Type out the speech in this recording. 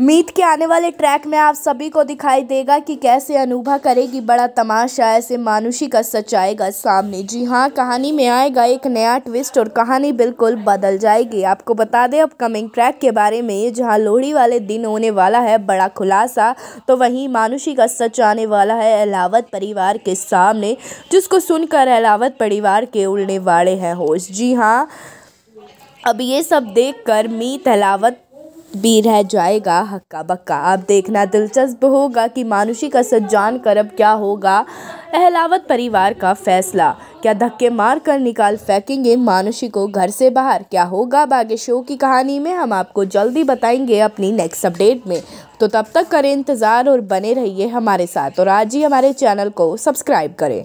मीत के आने वाले ट्रैक में आप सभी को दिखाई देगा कि कैसे अनुभा करेगी बड़ा तमाशा ऐसे मानुषी का सच आएगा सामने जी हाँ कहानी में आएगा एक नया ट्विस्ट और कहानी बिल्कुल बदल जाएगी आपको बता दें अपकमिंग ट्रैक के बारे में जहाँ लोहड़ी वाले दिन होने वाला है बड़ा खुलासा तो वहीं मानुषी का सच आने वाला है अलावत परिवार के सामने जिसको सुनकर अलावत परिवार के उड़ने वाले हैं होश जी हाँ अब ये सब देख कर मीत अलावत भी रह जाएगा हक्का बक्का अब देखना दिलचस्प होगा कि मानुषी का सज्जान कर अब क्या होगा अहलावत परिवार का फैसला क्या धक्के मार कर निकाल फेंकेंगे मानुषी को घर से बाहर क्या होगा बागे शो की कहानी में हम आपको जल्दी बताएंगे अपनी नेक्स्ट अपडेट में तो तब तक करें इंतज़ार और बने रहिए हमारे साथ और आज ही हमारे चैनल को सब्सक्राइब करें